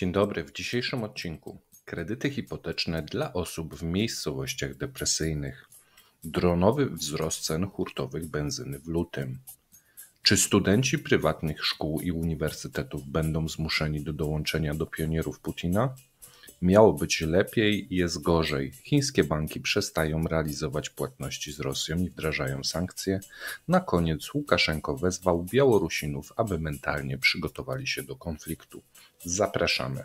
Dzień dobry. W dzisiejszym odcinku kredyty hipoteczne dla osób w miejscowościach depresyjnych. Dronowy wzrost cen hurtowych benzyny w lutym. Czy studenci prywatnych szkół i uniwersytetów będą zmuszeni do dołączenia do pionierów Putina? Miało być lepiej, jest gorzej. Chińskie banki przestają realizować płatności z Rosją i wdrażają sankcje. Na koniec Łukaszenko wezwał Białorusinów, aby mentalnie przygotowali się do konfliktu. Zapraszamy.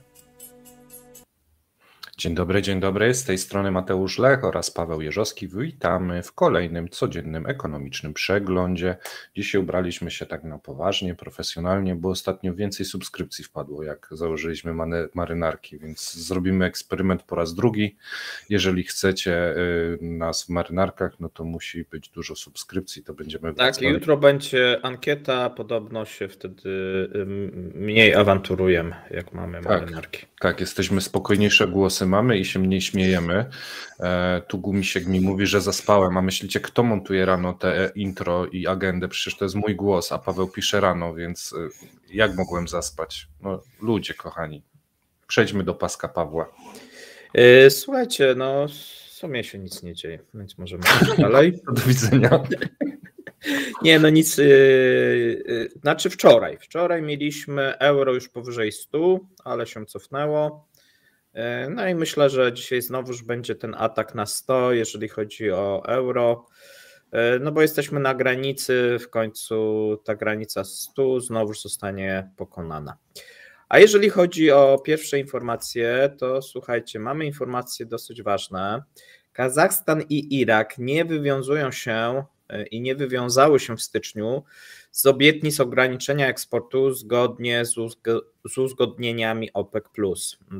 Dzień dobry, dzień dobry. Z tej strony Mateusz Lech oraz Paweł Jerzowski. Witamy w kolejnym codziennym ekonomicznym przeglądzie. Dzisiaj ubraliśmy się tak na poważnie, profesjonalnie, bo ostatnio więcej subskrypcji wpadło, jak założyliśmy marynarki, więc zrobimy eksperyment po raz drugi. Jeżeli chcecie y, nas w marynarkach, no to musi być dużo subskrypcji, to będziemy... Tak, i jutro będzie ankieta, podobno się wtedy y, mniej awanturujemy, jak mamy tak, marynarki. Tak, tak jesteśmy spokojniejsze głosy mamy i się mniej śmiejemy. E, tu Gumisiek mi mówi, że zaspałem, a myślicie, kto montuje rano te intro i agendę? Przecież to jest mój głos, a Paweł pisze rano, więc e, jak mogłem zaspać? No, ludzie kochani, przejdźmy do paska Pawła. E, słuchajcie, no w sumie się nic nie dzieje, więc możemy dalej. Do widzenia. Nie, no nic. Znaczy wczoraj. Wczoraj mieliśmy euro już powyżej 100, ale się cofnęło. E, no i myślę, że dzisiaj znowuż będzie ten atak na 100, jeżeli chodzi o euro. E, no bo jesteśmy na granicy, w końcu ta granica 100 znowuż zostanie pokonana. A jeżeli chodzi o pierwsze informacje, to słuchajcie, mamy informacje dosyć ważne. Kazachstan i Irak nie wywiązują się e, i nie wywiązały się w styczniu z obietnic ograniczenia eksportu zgodnie z, uzg z uzgodnieniami OPEC.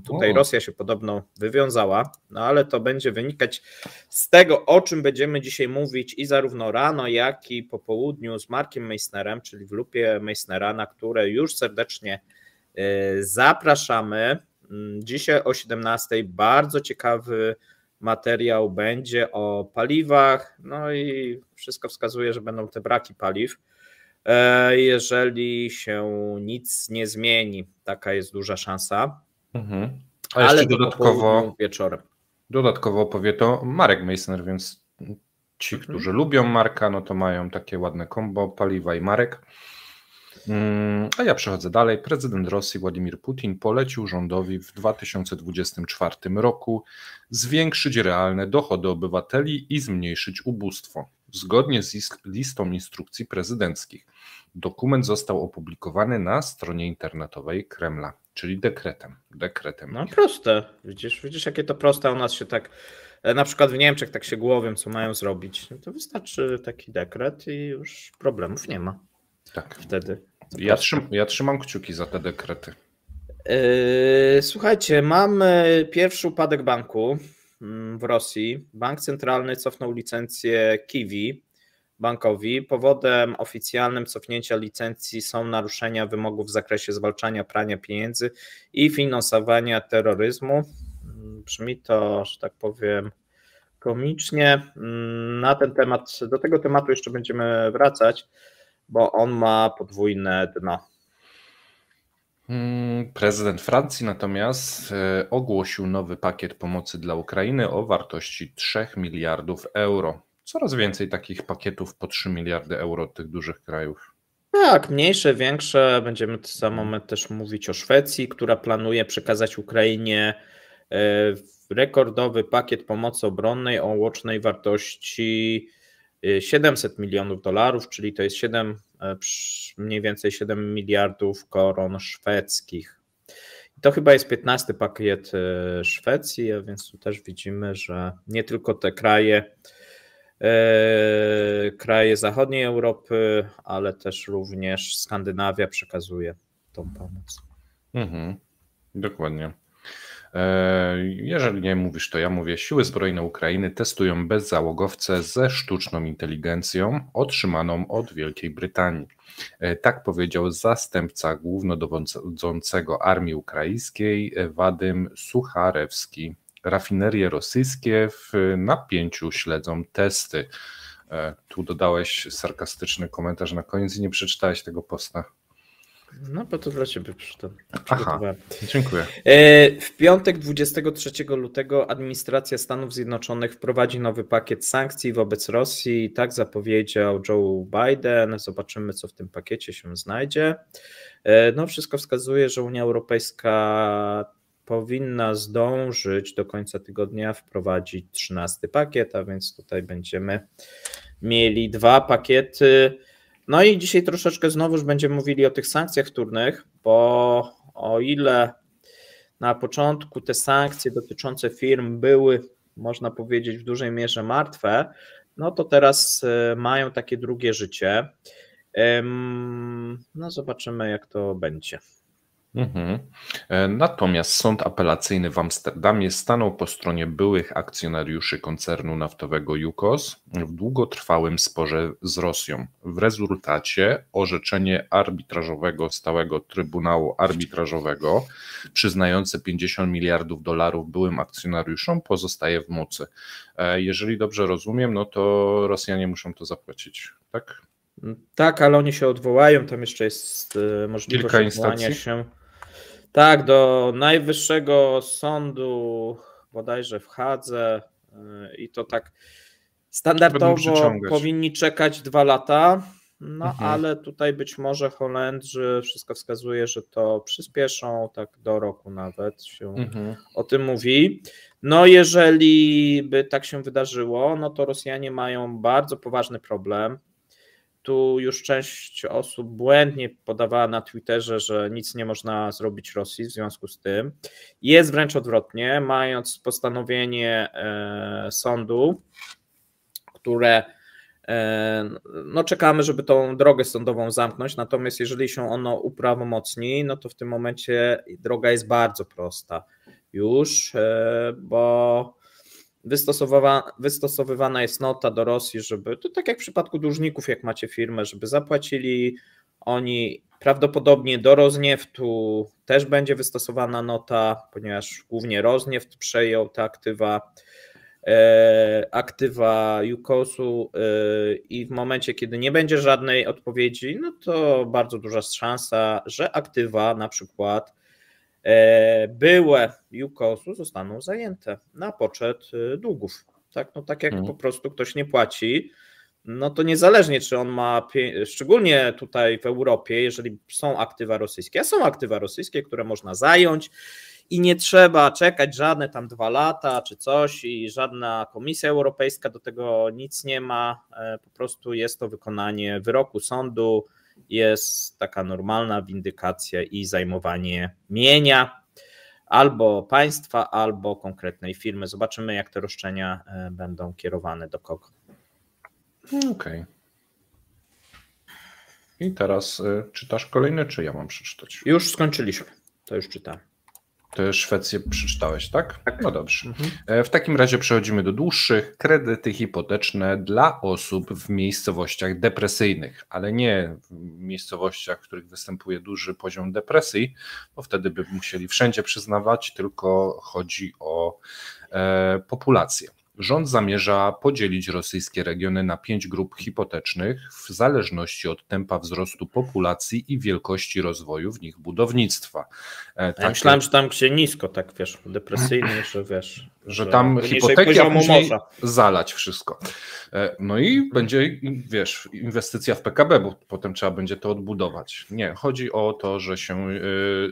Tutaj o. Rosja się podobno wywiązała, no ale to będzie wynikać z tego, o czym będziemy dzisiaj mówić i zarówno rano, jak i po południu z Markiem Meissnerem, czyli w lupie Meissnera, na które już serdecznie y, zapraszamy. Mm, dzisiaj o 17:00 bardzo ciekawy materiał będzie o paliwach, no i wszystko wskazuje, że będą te braki paliw. E, jeżeli się nic nie zmieni. Taka jest duża szansa. Mhm. A jeszcze Ale dodatkowo wieczorem. Dodatkowo powie to Marek Meissner, więc ci, mhm. którzy lubią Marka, no to mają takie ładne kombo paliwa i Marek. Mm, a ja przechodzę dalej. Prezydent Rosji Władimir Putin polecił rządowi w 2024 roku zwiększyć realne dochody obywateli i zmniejszyć ubóstwo, zgodnie z listą instrukcji prezydenckich. Dokument został opublikowany na stronie internetowej Kremla, czyli dekretem. dekretem. No proste. Widzisz, widzisz, jakie to proste u nas się tak e, na przykład w Niemczech tak się głowiem, co mają zrobić, no to wystarczy taki dekret i już problemów nie ma. Tak. Wtedy. Ja, trzym, ja, trzymam kciuki za te dekrety. E, słuchajcie, mamy pierwszy upadek banku mm, w Rosji. Bank centralny cofnął licencję Kiwi bankowi. Powodem oficjalnym cofnięcia licencji są naruszenia wymogów w zakresie zwalczania prania pieniędzy i finansowania terroryzmu. Mm, brzmi to, że tak powiem, komicznie. Mm, na ten temat, do tego tematu jeszcze będziemy wracać, bo on ma podwójne dno. Mm, prezydent Francji natomiast e, ogłosił nowy pakiet pomocy dla Ukrainy o wartości 3 miliardów euro coraz więcej takich pakietów po 3 miliardy euro tych dużych krajów. Tak, mniejsze, większe. Będziemy w sam moment też mówić o Szwecji, która planuje przekazać Ukrainie e, rekordowy pakiet pomocy obronnej o łącznej wartości 700 e, milionów dolarów, czyli to jest 7, e, mniej więcej 7 miliardów koron szwedzkich. to chyba jest 15 pakiet Szwecji, a więc tu też widzimy, że nie tylko te kraje E, kraje zachodniej Europy, ale też również Skandynawia przekazuje tą pomoc. Mhm, dokładnie. E, jeżeli nie mówisz, to ja mówię. Siły Zbrojne Ukrainy testują bezzałogowce ze sztuczną inteligencją otrzymaną od Wielkiej Brytanii. E, tak powiedział zastępca głównodowodzącego Armii Ukraińskiej Wadym Sucharewski rafinerie rosyjskie w napięciu śledzą testy. E, tu dodałeś sarkastyczny komentarz na koniec i nie przeczytałeś tego posta. No, bo to dla ciebie przeczytam. Aha, dziękuję. E, w piątek 23 lutego administracja Stanów Zjednoczonych wprowadzi nowy pakiet sankcji wobec Rosji. Tak zapowiedział Joe Biden. Zobaczymy, co w tym pakiecie się znajdzie. E, no, wszystko wskazuje, że Unia Europejska powinna zdążyć do końca tygodnia wprowadzić 13 pakiet, a więc tutaj będziemy mieli dwa pakiety. No i dzisiaj troszeczkę znowuż będziemy mówili o tych sankcjach wtórnych, bo o ile na początku te sankcje dotyczące firm były, można powiedzieć, w dużej mierze martwe, no to teraz e, mają takie drugie życie. No zobaczymy, jak to będzie. Mhm. E, natomiast sąd apelacyjny w Amsterdamie stanął po stronie byłych akcjonariuszy koncernu naftowego Yukos w długotrwałym sporze z Rosją. W rezultacie orzeczenie arbitrażowego stałego Trybunału Arbitrażowego przyznające 50 miliardów dolarów byłym akcjonariuszom pozostaje w mocy. E, jeżeli dobrze rozumiem, no to Rosjanie muszą to zapłacić, tak? Tak, ale oni się odwołają, tam jeszcze jest e, możliwość Kilka odwołania instancji. się. Tak, do najwyższego sądu bodajże w Hadze y, i to tak standardowo powinni czekać dwa lata, no mhm. ale tutaj być może Holendrzy, wszystko wskazuje, że to przyspieszą, tak do roku nawet się mhm. o tym mówi. No jeżeli by tak się wydarzyło, no to Rosjanie mają bardzo poważny problem, tu już część osób błędnie podawała na Twitterze, że nic nie można zrobić Rosji w związku z tym. Jest wręcz odwrotnie, mając postanowienie e, sądu, które e, no czekamy, żeby tą drogę sądową zamknąć, natomiast jeżeli się ono uprawomocni, no to w tym momencie droga jest bardzo prosta już, e, bo wystosowywana, wystosowywana jest nota do Rosji, żeby, to tak jak w przypadku dłużników, jak macie firmę, żeby zapłacili oni prawdopodobnie do Roznieftu też będzie wystosowana nota, ponieważ głównie Roznieft przejął te aktywa e, aktywa UCOS-u e, i w momencie, kiedy nie będzie żadnej odpowiedzi, no to bardzo duża szansa, że aktywa na przykład E, byłe UKOS-u zostaną zajęte na poczet e, długów. Tak, no tak jak mhm. po prostu ktoś nie płaci, no to niezależnie, czy on ma, szczególnie tutaj w Europie, jeżeli są aktywa rosyjskie, a są aktywa rosyjskie, które można zająć i nie trzeba czekać żadne tam dwa lata czy coś i żadna Komisja Europejska do tego nic nie ma, e, po prostu jest to wykonanie wyroku sądu, jest taka normalna windykacja i zajmowanie mienia albo państwa, albo konkretnej firmy. Zobaczymy, jak te roszczenia e, będą kierowane do kogo. Okej. Okay. I teraz e, czytasz kolejne, czy ja mam przeczytać? Już skończyliśmy. To już czytam. Ty Szwecję przeczytałeś, tak? tak. No dobrze. Mhm. E, w takim razie przechodzimy do dłuższych. Kredyty hipoteczne dla osób w miejscowościach depresyjnych, ale nie w miejscowościach, w których występuje duży poziom depresji, bo wtedy by musieli wszędzie przyznawać, tylko chodzi o e, populację. Rząd zamierza podzielić rosyjskie regiony na pięć grup hipotecznych w zależności od tempa wzrostu populacji i wielkości rozwoju w nich budownictwa. E, ja myślałem, że tam się nisko, tak wiesz, depresyjnie, że wiesz. Że, że tam hipoteki, a zalać wszystko. E, no i będzie, wiesz, inwestycja w PKB, bo potem trzeba będzie to odbudować. Nie, chodzi o to, że się e,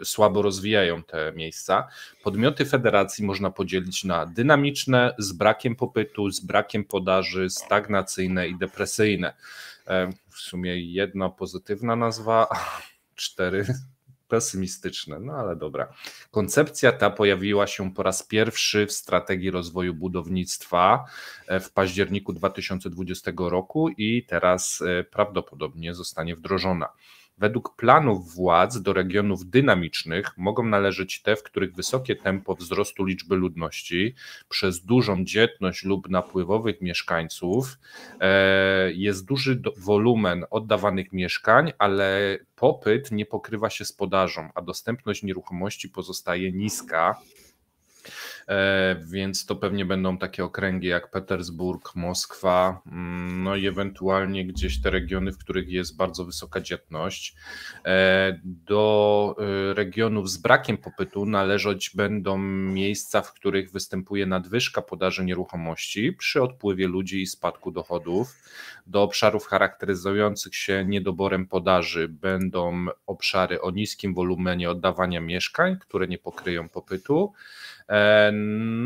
słabo rozwijają te miejsca. Podmioty federacji można podzielić na dynamiczne z brakiem brakiem popytu, z brakiem podaży, stagnacyjne i depresyjne. E, w sumie jedna pozytywna nazwa, cztery pesymistyczne, no ale dobra. Koncepcja ta pojawiła się po raz pierwszy w strategii rozwoju budownictwa e, w październiku 2020 roku i teraz e, prawdopodobnie zostanie wdrożona. Według planów władz do regionów dynamicznych mogą należeć te, w których wysokie tempo wzrostu liczby ludności przez dużą dzietność lub napływowych mieszkańców e, jest duży wolumen oddawanych mieszkań, ale popyt nie pokrywa się z podażą, a dostępność nieruchomości pozostaje niska E, więc to pewnie będą takie okręgi jak Petersburg, Moskwa, mm, no i ewentualnie gdzieś te regiony, w których jest bardzo wysoka dzietność. E, do e, regionów z brakiem popytu należeć będą miejsca, w których występuje nadwyżka podaży nieruchomości przy odpływie ludzi i spadku dochodów. Do obszarów charakteryzujących się niedoborem podaży będą obszary o niskim wolumenie oddawania mieszkań, które nie pokryją popytu E,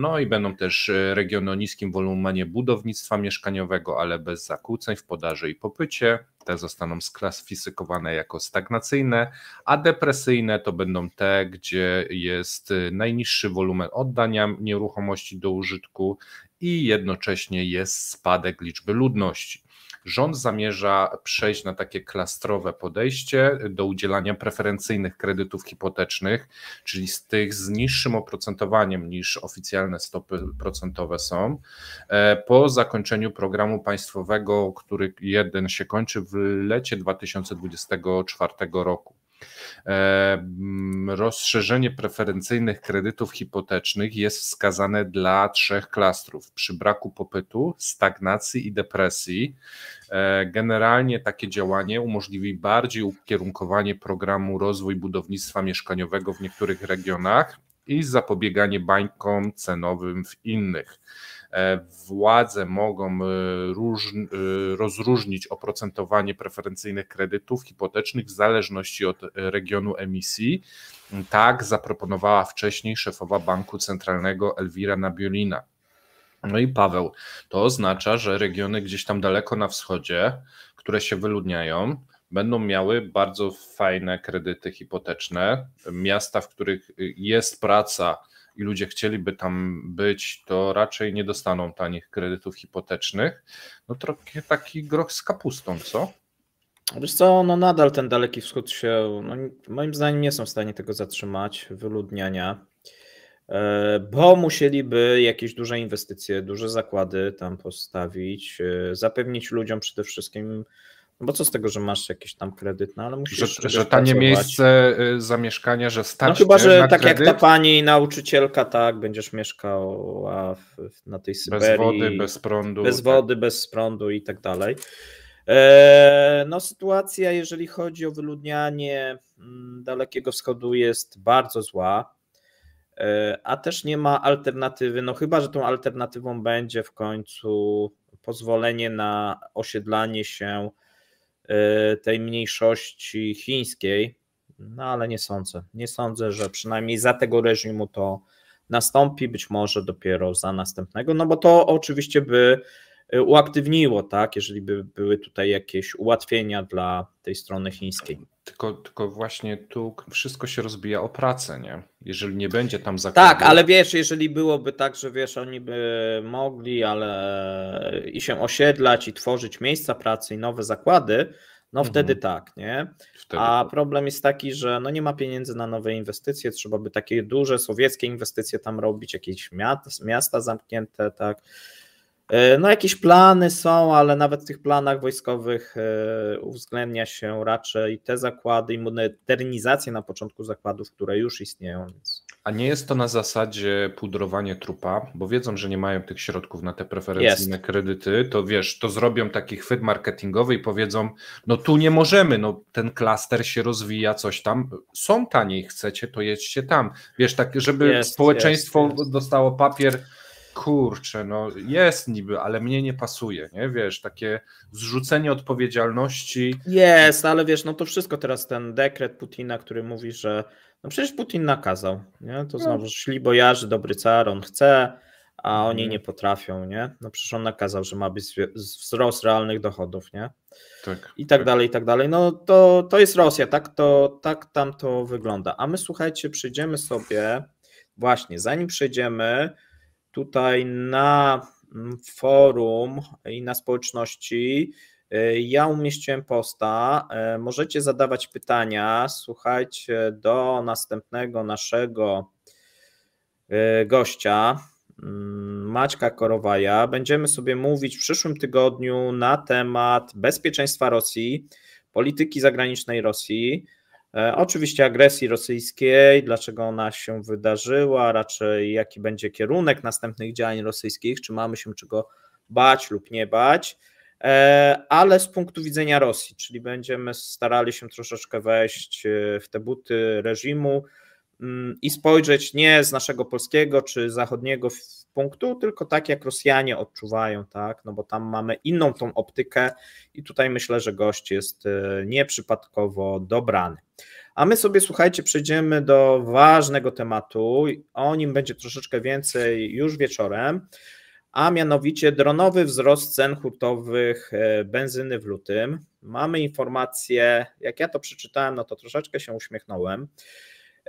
no i będą też e, regiony o niskim wolumenie budownictwa mieszkaniowego, ale bez zakłóceń w podaży i popycie. Te zostaną sklasyfikowane jako stagnacyjne, a depresyjne to będą te, gdzie jest e, najniższy wolumen oddania nieruchomości do użytku i jednocześnie jest spadek liczby ludności. Rząd zamierza przejść na takie klastrowe podejście do udzielania preferencyjnych kredytów hipotecznych, czyli z tych z niższym oprocentowaniem niż oficjalne stopy procentowe są, e, po zakończeniu programu państwowego, który jeden się kończy w lecie 2024 roku. E, mm, rozszerzenie preferencyjnych kredytów hipotecznych jest wskazane dla trzech klastrów: przy braku popytu, stagnacji i depresji. E, generalnie takie działanie umożliwi bardziej ukierunkowanie programu rozwój budownictwa mieszkaniowego w niektórych regionach i zapobieganie bańkom cenowym w innych. E, władze mogą e, e, rozróżnić oprocentowanie preferencyjnych kredytów hipotecznych w zależności od regionu emisji. Tak zaproponowała wcześniej szefowa Banku Centralnego Elwira Nabiolina. No i Paweł, to oznacza, że regiony gdzieś tam daleko na wschodzie, które się wyludniają, będą miały bardzo fajne kredyty hipoteczne. Miasta, w których y, jest praca, i ludzie chcieliby tam być, to raczej nie dostaną tanich kredytów hipotecznych. No trochę taki groch z kapustą, co? Wiesz co, no nadal ten Daleki Wschód się, no, moim zdaniem nie są w stanie tego zatrzymać, wyludniania, e, bo musieliby jakieś duże inwestycje, duże zakłady tam postawić, e, zapewnić ludziom przede wszystkim bo co z tego, że masz jakiś tam kredyt, no ale musisz... Że, że tanie miejsce y, zamieszkania, że stać No chyba, że tak kredyt. jak ta pani nauczycielka, tak, będziesz mieszkała w, na tej Syberii. Bez wody, bez prądu. Bez tak. wody, bez prądu i tak dalej. E, no, sytuacja, jeżeli chodzi o wyludnianie mm, Dalekiego Wschodu, jest bardzo zła, e, a też nie ma alternatywy. No, chyba że tą alternatywą będzie w końcu pozwolenie na osiedlanie się Y, tej mniejszości chińskiej, no ale nie sądzę. Nie sądzę, że przynajmniej za tego reżimu to nastąpi, być może dopiero za następnego, no bo to oczywiście by Y, uaktywniło, tak, jeżeli by były tutaj jakieś ułatwienia dla tej strony chińskiej. Tylko, tylko właśnie tu wszystko się rozbija o pracę, nie? Jeżeli nie będzie tam zakładów? Tak, ale wiesz, jeżeli byłoby tak, że wiesz, oni by mogli ale i się osiedlać i tworzyć miejsca pracy i nowe zakłady, no mhm. wtedy tak, nie? Wtedy. A tak. problem jest taki, że no nie ma pieniędzy na nowe inwestycje, trzeba by takie duże sowieckie inwestycje tam robić, jakieś miasta, miasta zamknięte, tak? E, no, jakieś plany są, ale nawet w tych planach wojskowych e, uwzględnia się raczej te zakłady i modernizację na początku zakładów, które już istnieją. A nie jest to na zasadzie pudrowanie trupa, bo wiedzą, że nie mają tych środków na te preferencyjne jest. kredyty, to wiesz, to zrobią taki chwyt marketingowy i powiedzą, no tu nie możemy, no ten klaster się rozwija, coś tam, są taniej, chcecie, to jedźcie tam. Wiesz, tak, żeby jest, społeczeństwo jest, dostało papier, kurczę, no jest niby, ale mnie nie pasuje, nie? Wiesz, takie zrzucenie odpowiedzialności. Jest, ale wiesz, no to wszystko teraz ten dekret Putina, który mówi, że no przecież Putin nakazał, nie? To no. znowu szli bojarzy, dobry car, on chce, a oni mhm. nie potrafią, nie? No przecież on nakazał, że ma być wzrost realnych dochodów, nie? Tak, I tak, tak, dalej, i tak dalej. No to, to jest Rosja, tak to, tak tam to wygląda. A my, słuchajcie, przyjdziemy sobie, właśnie, zanim przejdziemy, tutaj na mm, forum i na społeczności. E, ja umieściłem posta. E, możecie zadawać pytania. Słuchajcie, do następnego naszego e, gościa, mm, Maćka Korowaja. Będziemy sobie mówić w przyszłym tygodniu na temat bezpieczeństwa Rosji, polityki zagranicznej Rosji. E, oczywiście agresji rosyjskiej, dlaczego ona się wydarzyła, raczej jaki będzie kierunek następnych działań rosyjskich, czy mamy się czego bać lub nie bać, e, ale z punktu widzenia Rosji, czyli będziemy starali się troszeczkę wejść e, w te buty reżimu, Mm, i spojrzeć nie z naszego polskiego czy zachodniego punktu, tylko tak jak Rosjanie odczuwają, tak? No bo tam mamy inną tą optykę i tutaj myślę, że gość jest e, nieprzypadkowo dobrany. A my sobie, słuchajcie, przejdziemy do ważnego tematu. O nim będzie troszeczkę więcej już wieczorem, a mianowicie dronowy wzrost cen hurtowych e, benzyny w lutym. Mamy informację, jak ja to przeczytałem, no to troszeczkę się uśmiechnąłem.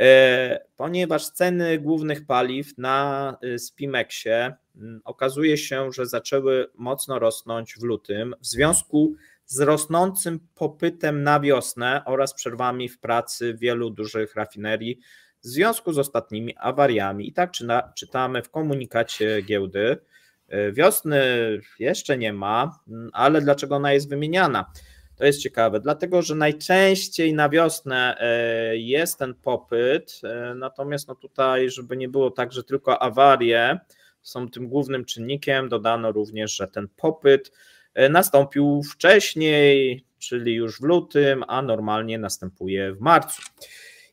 E, ponieważ ceny głównych paliw na y, Spimexie mm, okazuje się, że zaczęły mocno rosnąć w lutym w związku z rosnącym popytem na wiosnę oraz przerwami w pracy wielu dużych rafinerii w związku z ostatnimi awariami. I tak czytamy w komunikacie giełdy. E, wiosny jeszcze nie ma, mm, ale dlaczego ona jest wymieniana? To jest ciekawe, dlatego że najczęściej na wiosnę e, jest ten popyt, e, natomiast no tutaj, żeby nie było tak, że tylko awarie są tym głównym czynnikiem, dodano również, że ten popyt e, nastąpił wcześniej, czyli już w lutym, a normalnie następuje w marcu.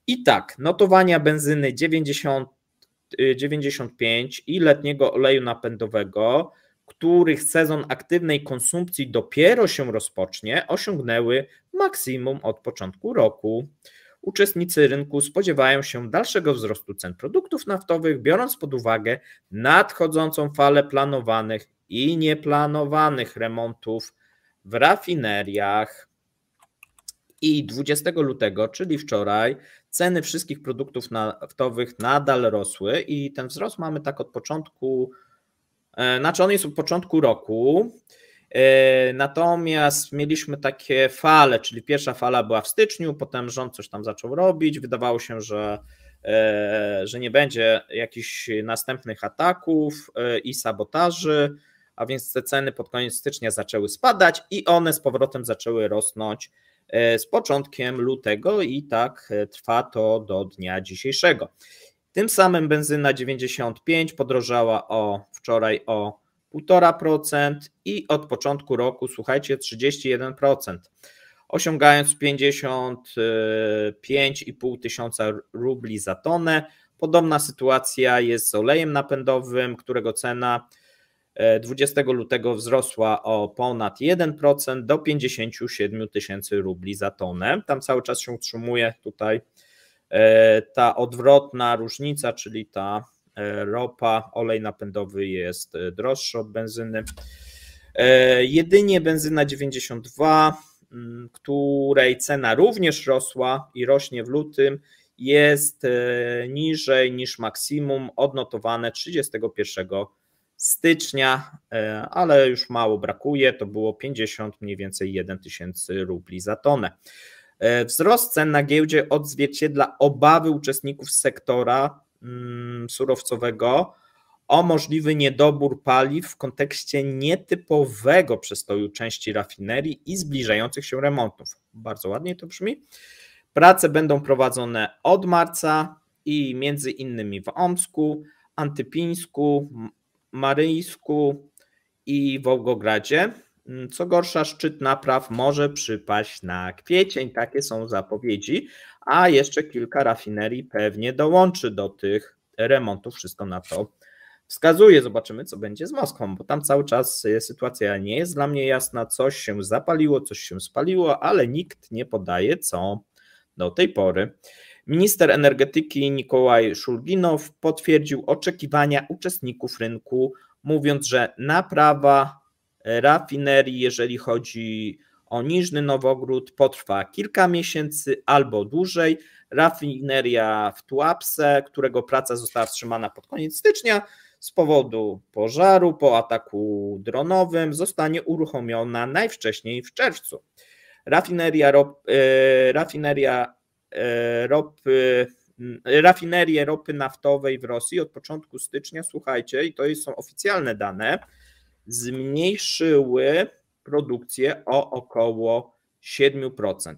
I tak, notowania benzyny 90, 95 i letniego oleju napędowego których sezon aktywnej konsumpcji dopiero się rozpocznie, osiągnęły maksimum od początku roku. Uczestnicy rynku spodziewają się dalszego wzrostu cen produktów naftowych, biorąc pod uwagę nadchodzącą falę planowanych i nieplanowanych remontów w rafineriach. I 20 lutego, czyli wczoraj, ceny wszystkich produktów naftowych nadal rosły i ten wzrost mamy tak od początku E, znaczy on jest od początku roku, e, natomiast mieliśmy takie fale, czyli pierwsza fala była w styczniu, potem rząd coś tam zaczął robić, wydawało się, że e, że nie będzie jakichś następnych ataków i sabotaży, a więc te ceny pod koniec stycznia zaczęły spadać i one z powrotem zaczęły rosnąć z początkiem lutego i tak trwa to do dnia dzisiejszego. Tym samym benzyna 95 podrożała o wczoraj o 1,5% i od początku roku, słuchajcie, 31%, osiągając 55,5 tysiąca rubli za tonę. Podobna sytuacja jest z olejem napędowym, którego cena 20 e, lutego wzrosła o ponad 1% do 57 tysięcy rubli za tonę. Tam cały czas się utrzymuje tutaj E, ta odwrotna różnica, czyli ta e, ropa, olej napędowy jest e, droższy od benzyny. Jedynie benzyna 92, mm, której cena również rosła i rośnie w lutym, jest niżej niż maksimum odnotowane 31 stycznia, ale już mało brakuje, to było 50 mniej więcej 1 tysięcy rubli za tonę. E, wzrost cen na giełdzie odzwierciedla obawy uczestników sektora mm, surowcowego o możliwy niedobór paliw w kontekście nietypowego przestoju części rafinerii i zbliżających się remontów. Bardzo ładnie to brzmi. Prace będą prowadzone od marca i między innymi w Omsku, Antypińsku, Maryjsku i Wołgogradzie. Mm, co gorsza, szczyt napraw może przypaść na kwiecień. Takie są zapowiedzi, a jeszcze kilka rafinerii pewnie dołączy do tych remontów. Wszystko na to wskazuje. Zobaczymy, co będzie z Moskwą, bo tam cały czas e, sytuacja nie jest dla mnie jasna. Coś się zapaliło, coś się spaliło, ale nikt nie podaje, co do tej pory. Minister energetyki Nikołaj Szulginow potwierdził oczekiwania uczestników rynku, mówiąc, że naprawa rafinerii, jeżeli chodzi o Niżny Nowogród, potrwa kilka miesięcy albo dłużej. Rafineria w Tułapse, którego praca została wstrzymana pod koniec stycznia z powodu pożaru po ataku dronowym, zostanie uruchomiona najwcześniej w czerwcu. Rafineria, rop, e, rafineria e, ropy rafinerię ropy naftowej w Rosji od początku stycznia, słuchajcie, i to są oficjalne dane, zmniejszyły produkcję o około 7%.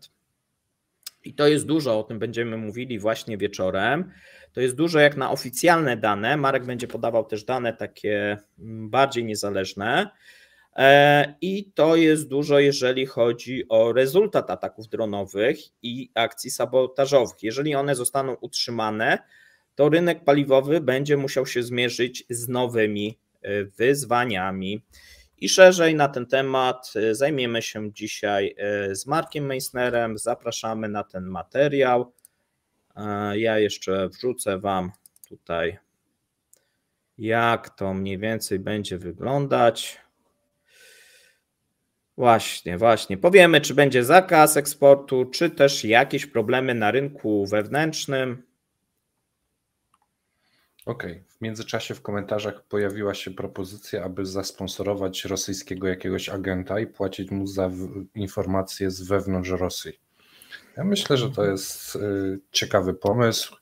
I to jest dużo, o tym będziemy mówili właśnie wieczorem. To jest dużo jak na oficjalne dane. Marek będzie podawał też dane takie mm, bardziej niezależne. E, I to jest dużo, jeżeli chodzi o rezultat ataków dronowych i akcji sabotażowych. Jeżeli one zostaną utrzymane, to rynek paliwowy będzie musiał się zmierzyć z nowymi E, wyzwaniami. I szerzej na ten temat e, zajmiemy się dzisiaj e, z Markiem Meissnerem. Zapraszamy na ten materiał. Ja jeszcze wrzucę Wam tutaj, jak to mniej więcej będzie wyglądać. Właśnie, właśnie. Powiemy, czy będzie zakaz eksportu, czy też jakieś problemy na rynku wewnętrznym. Okej. Okay. W międzyczasie w komentarzach pojawiła się propozycja, aby zasponsorować rosyjskiego jakiegoś agenta i płacić mu za informacje z wewnątrz Rosji. Ja myślę, że to mhm. jest y, ciekawy pomysł.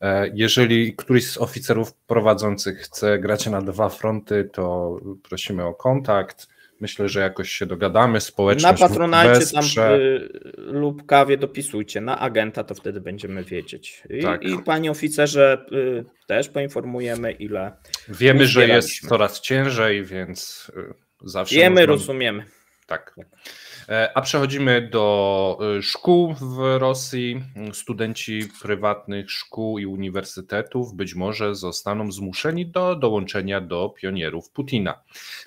E, jeżeli któryś z oficerów prowadzących chce grać na dwa fronty, to prosimy o kontakt. Myślę, że jakoś się dogadamy, społeczność Na Patronajcie tam y, lub kawie dopisujcie, na agenta to wtedy będziemy wiedzieć. I, tak. i panie oficerze y, też poinformujemy ile Wiemy, że jest coraz ciężej, więc y, zawsze Wiemy, można... rozumiemy. Tak. tak. E, a przechodzimy do e, szkół w Rosji. Studenci prywatnych szkół i uniwersytetów być może zostaną zmuszeni do dołączenia do pionierów Putina.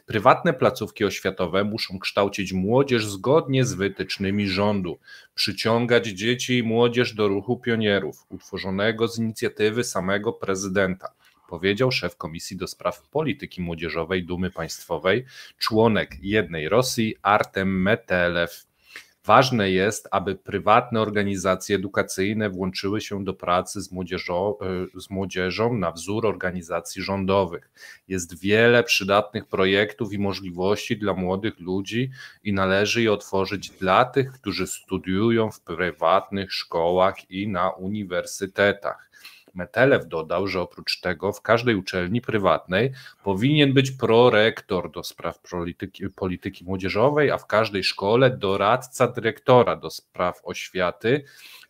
Prywatne placówki oświatowe muszą kształcić młodzież zgodnie z wytycznymi rządu, przyciągać dzieci i młodzież do ruchu pionierów, utworzonego z inicjatywy samego prezydenta powiedział szef Komisji do Spraw Polityki Młodzieżowej Dumy Państwowej, członek jednej Rosji, Artem Metelew. Ważne jest, aby prywatne organizacje edukacyjne włączyły się do pracy z młodzieżą, e, z młodzieżą, na wzór organizacji rządowych. Jest wiele przydatnych projektów i możliwości dla młodych ludzi i należy je otworzyć dla tych, którzy studiują w prywatnych szkołach i na uniwersytetach. Metelew dodał, że oprócz tego w każdej uczelni prywatnej powinien być prorektor do spraw polityki, polityki młodzieżowej, a w każdej szkole doradca dyrektora do spraw oświaty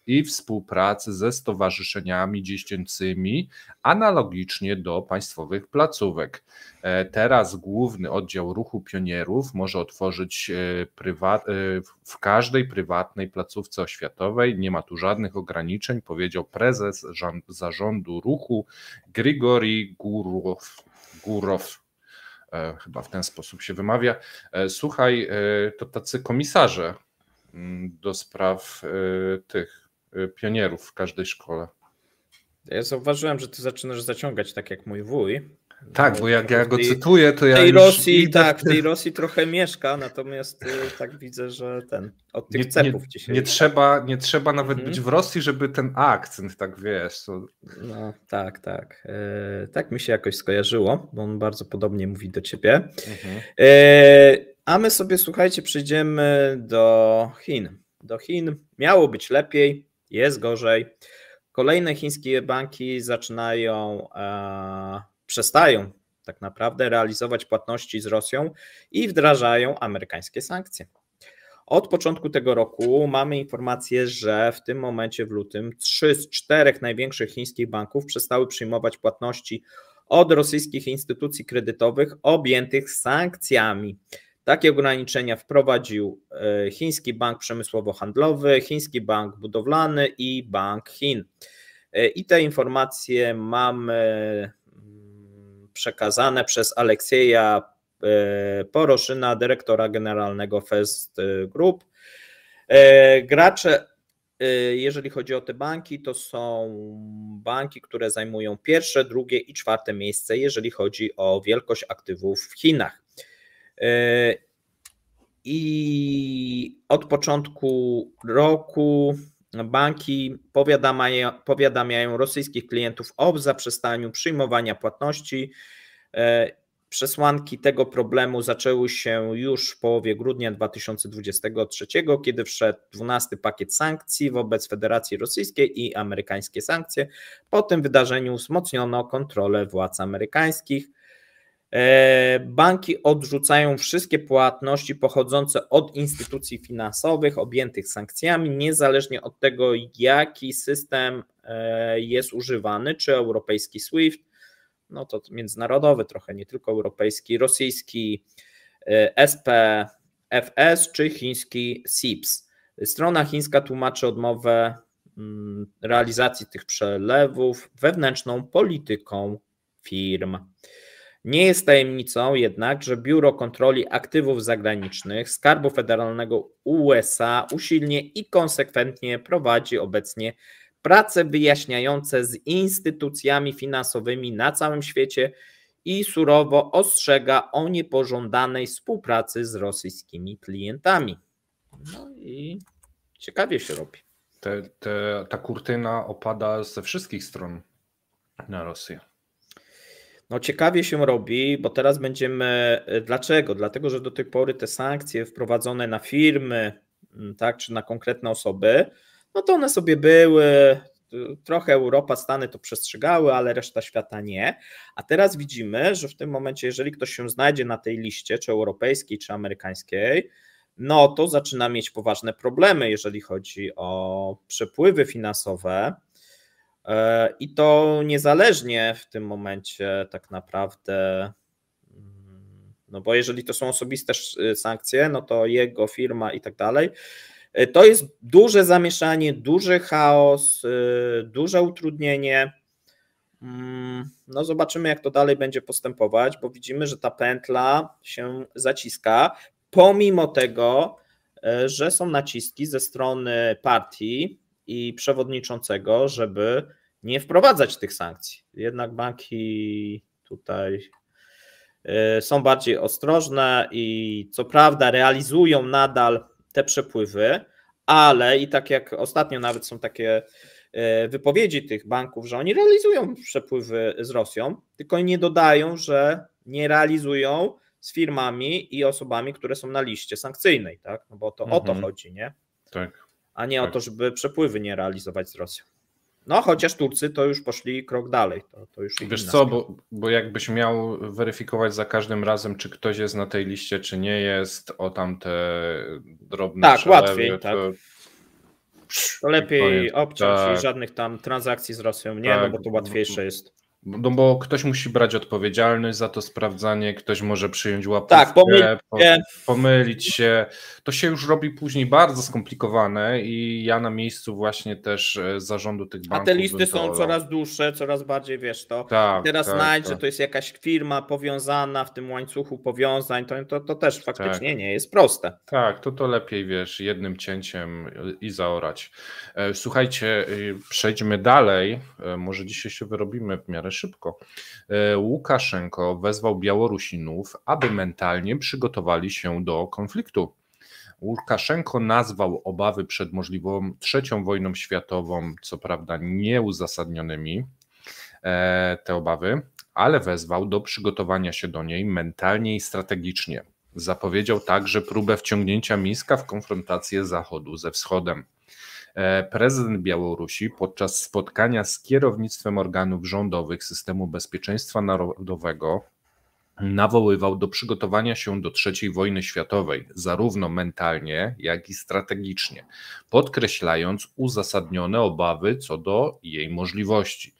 i współpracy ze stowarzyszeniami dziecięcymi, analogicznie do państwowych placówek. E, teraz główny oddział ruchu pionierów może otworzyć e, e, w każdej prywatnej placówce oświatowej. Nie ma tu żadnych ograniczeń, powiedział prezes zarządu ruchu Grigori Gurov. chyba w ten sposób się wymawia. Słuchaj, to tacy komisarze mm, do spraw tych Y, pionierów w każdej szkole. Ja zauważyłem, że ty zaczynasz zaciągać tak jak mój wuj. Tak, bo jak ja go cytuję, to ja. W tej Rosji, tak, w tej Rosji trochę mieszka, natomiast y, tak widzę, że ten od tych nie, cepów nie, dzisiaj. Nie trzeba, nie trzeba nawet mhm. być w Rosji, żeby ten akcent, tak wiesz. To... No tak, tak. E, tak mi się jakoś skojarzyło, bo on bardzo podobnie mówi do ciebie. Mhm. E, a my sobie, słuchajcie, przejdziemy do Chin. Do Chin miało być lepiej, jest gorzej. Kolejne chińskie banki zaczynają, e, przestają tak naprawdę realizować płatności z Rosją i wdrażają amerykańskie sankcje. Od początku tego roku mamy informację, że w tym momencie w lutym trzy z czterech największych chińskich banków przestały przyjmować płatności od rosyjskich instytucji kredytowych objętych sankcjami. Takie ograniczenia wprowadził e, Chiński Bank Przemysłowo-Handlowy, Chiński Bank Budowlany i Bank Chin. E, I te informacje mamy mm, przekazane przez Aleksieja e, Poroszyna, dyrektora generalnego Fest Group. Gracze, jeżeli chodzi o te banki, to są banki, które zajmują pierwsze, drugie i czwarte miejsce, jeżeli chodzi o wielkość aktywów w Chinach. E, I od początku roku banki powiadamiają, powiadamiają rosyjskich klientów o zaprzestaniu przyjmowania płatności. E, przesłanki tego problemu zaczęły się już w połowie grudnia 2023, kiedy wszedł 12 pakiet sankcji wobec Federacji Rosyjskiej i amerykańskie sankcje. Po tym wydarzeniu wzmocniono kontrolę władz amerykańskich. E, banki odrzucają wszystkie płatności pochodzące od instytucji finansowych objętych sankcjami, niezależnie od tego, jaki system e, jest używany, czy europejski SWIFT, no to międzynarodowy, trochę nie tylko europejski, rosyjski SPFS, e, czy chiński SIPS. Strona chińska tłumaczy odmowę mm, realizacji tych przelewów wewnętrzną polityką firm. Nie jest tajemnicą jednak, że Biuro Kontroli Aktywów Zagranicznych Skarbu Federalnego USA usilnie i konsekwentnie prowadzi obecnie prace wyjaśniające z instytucjami finansowymi na całym świecie i surowo ostrzega o niepożądanej współpracy z rosyjskimi klientami. No i ciekawie się robi. Te, te, ta kurtyna opada ze wszystkich stron na Rosję. No ciekawie się robi, bo teraz będziemy. Y, dlaczego? Dlatego, że do tej pory te sankcje wprowadzone na firmy, mm, tak, czy na konkretne osoby, no to one sobie były. Y, trochę Europa, Stany to przestrzegały, ale reszta świata nie. A teraz widzimy, że w tym momencie, jeżeli ktoś się znajdzie na tej liście, czy europejskiej, czy amerykańskiej, no to zaczyna mieć poważne problemy, jeżeli chodzi o przepływy finansowe E, I to niezależnie w tym momencie tak naprawdę, mm, no bo jeżeli to są osobiste y, sankcje, no to jego firma i tak dalej. E, to jest duże zamieszanie, duży chaos, y, duże utrudnienie. Mm, no zobaczymy, jak to dalej będzie postępować, bo widzimy, że ta pętla się zaciska, pomimo tego, e, że są naciski ze strony partii, i przewodniczącego, żeby nie wprowadzać tych sankcji. Jednak banki tutaj y, są bardziej ostrożne i co prawda realizują nadal te przepływy, ale i tak jak ostatnio nawet są takie y, wypowiedzi tych banków, że oni realizują przepływy z Rosją, tylko nie dodają, że nie realizują z firmami i osobami, które są na liście sankcyjnej, tak? No bo to mhm. o to mhm. chodzi, nie? Tak a nie tak. o to, żeby przepływy nie realizować z Rosją. No, chociaż Turcy to już poszli krok dalej. To, to już Wiesz co, bo, bo jakbyś miał weryfikować za każdym razem, czy ktoś jest na tej liście, czy nie jest, o tamte drobne Tak, przelewy, łatwiej, to... tak. To lepiej obciąć tak. i żadnych tam transakcji z Rosją nie, no tak, no bo to łatwiejsze jest. No bo ktoś musi brać odpowiedzialność za to sprawdzanie, ktoś może przyjąć łapówkę, tak, pomylić, się. pomylić się. To się już robi później bardzo skomplikowane i ja na miejscu właśnie też e, zarządu tych banków. A te listy są coraz dłuższe, coraz bardziej wiesz to. Tak, Teraz tak, znajdź, tak. że to jest jakaś firma powiązana w tym łańcuchu powiązań, to, to, to też tak. faktycznie tak. nie jest proste. Tak, to to lepiej wiesz jednym cięciem i zaorać. E, słuchajcie, y, przejdźmy dalej. E, może dzisiaj się wyrobimy w miarę szybko. E, Łukaszenko wezwał Białorusinów, aby mentalnie przygotowali się do konfliktu. Łukaszenko nazwał obawy przed możliwą trzecią wojną światową, co prawda nieuzasadnionymi, e, te obawy, ale wezwał do przygotowania się do niej mentalnie i strategicznie. Zapowiedział także próbę wciągnięcia Mińska w konfrontację Zachodu ze Wschodem. E, prezydent Białorusi podczas spotkania z kierownictwem organów rządowych systemu bezpieczeństwa narodowego nawoływał do przygotowania się do III wojny światowej, zarówno mentalnie, jak i strategicznie, podkreślając uzasadnione obawy co do jej możliwości.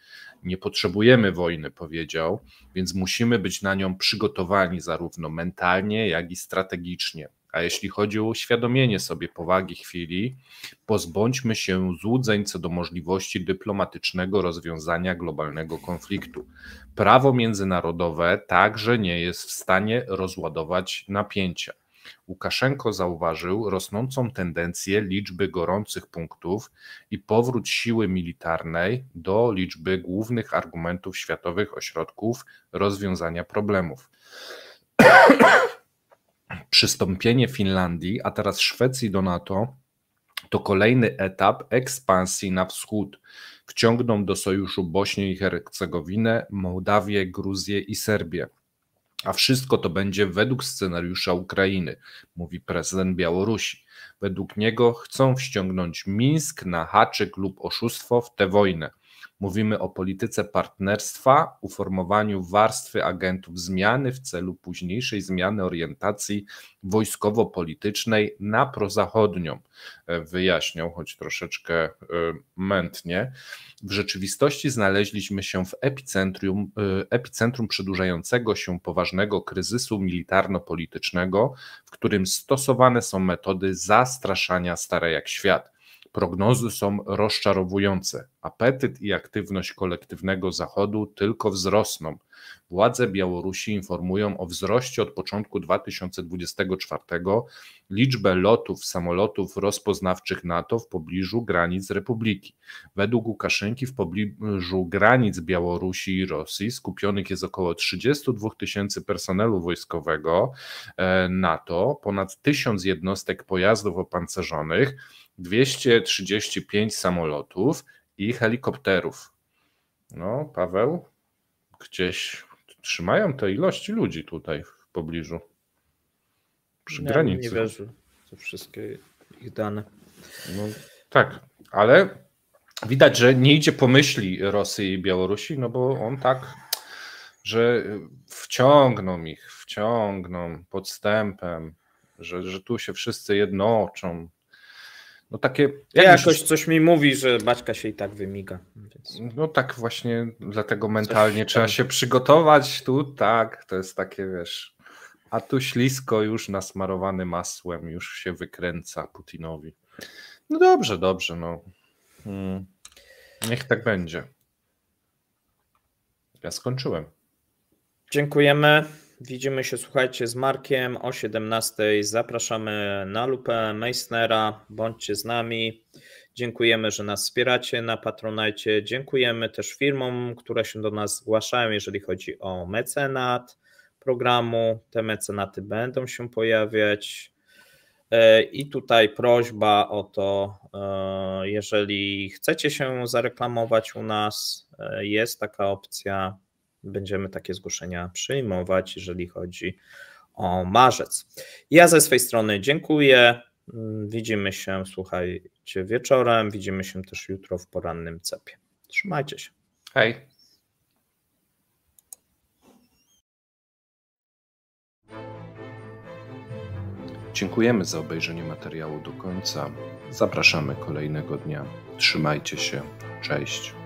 Nie potrzebujemy wojny, powiedział, więc musimy być na nią przygotowani zarówno mentalnie, jak i strategicznie. A jeśli chodzi o uświadomienie sobie powagi chwili, pozbądźmy się złudzeń co do możliwości dyplomatycznego rozwiązania globalnego konfliktu. Prawo międzynarodowe także nie jest w stanie rozładować napięcia. Łukaszenko zauważył rosnącą tendencję liczby gorących punktów i powrót siły militarnej do liczby głównych argumentów światowych ośrodków rozwiązania problemów przystąpienie Finlandii, a teraz Szwecji do NATO, to kolejny etap ekspansji na wschód. Wciągną do sojuszu Bośnię i Hercegowinę, Mołdawię, Gruzję i Serbię. A wszystko to będzie według scenariusza Ukrainy, mówi prezydent Białorusi. Według niego chcą wciągnąć Mińsk na haczyk lub oszustwo w tę wojnę. Mówimy o polityce partnerstwa, uformowaniu warstwy agentów zmiany w celu późniejszej zmiany orientacji wojskowo-politycznej na prozachodnią, e, wyjaśniał, choć troszeczkę e, mętnie. W rzeczywistości znaleźliśmy się w epicentrum, e, epicentrum przedłużającego się poważnego kryzysu militarno-politycznego, w którym stosowane są metody zastraszania stare jak świat. Prognozy są rozczarowujące. Apetyt i aktywność kolektywnego Zachodu tylko wzrosną. Władze Białorusi informują o wzroście od początku 2024 liczby lotów samolotów rozpoznawczych NATO w pobliżu granic republiki. Według Łukaszenki w pobliżu granic Białorusi i Rosji skupionych jest około 32 tysięcy personelu wojskowego e, NATO, ponad tysiąc jednostek pojazdów opancerzonych, 235 samolotów i helikopterów. No, Paweł, gdzieś trzymają te ilości ludzi tutaj w pobliżu. Przy ja granicy. Nie wierzę to wszystkie ich dane. No, tak, ale widać, że nie idzie po myśli Rosji i Białorusi, no bo on tak, że wciągną ich, wciągną podstępem, że, że tu się wszyscy jednoczą, no takie. Ja jakoś coś mi mówi, że Baćka się i tak wymiga. Więc... No tak właśnie, dlatego mentalnie coś trzeba tam. się przygotować. Tu tak, to jest takie wiesz. A tu ślisko już nasmarowany masłem, już się wykręca Putinowi. No dobrze, dobrze, no. Hmm. Niech tak będzie. Ja skończyłem. Dziękujemy. Widzimy się, słuchajcie, z Markiem o 17. Zapraszamy na lupę Meissnera. Bądźcie z nami. Dziękujemy, że nas wspieracie na Patronite. Dziękujemy też firmom, które się do nas zgłaszają, jeżeli chodzi o mecenat programu. Te mecenaty będą się pojawiać. E, I tutaj prośba o to, e, jeżeli chcecie się zareklamować u nas, e, jest taka opcja będziemy takie zgłoszenia przyjmować, jeżeli chodzi o marzec. Ja ze swojej strony dziękuję. Widzimy się, słuchajcie, wieczorem. Widzimy się też jutro w porannym cepie. Trzymajcie się. Hej. Dziękujemy za obejrzenie materiału do końca. Zapraszamy kolejnego dnia. Trzymajcie się. Cześć.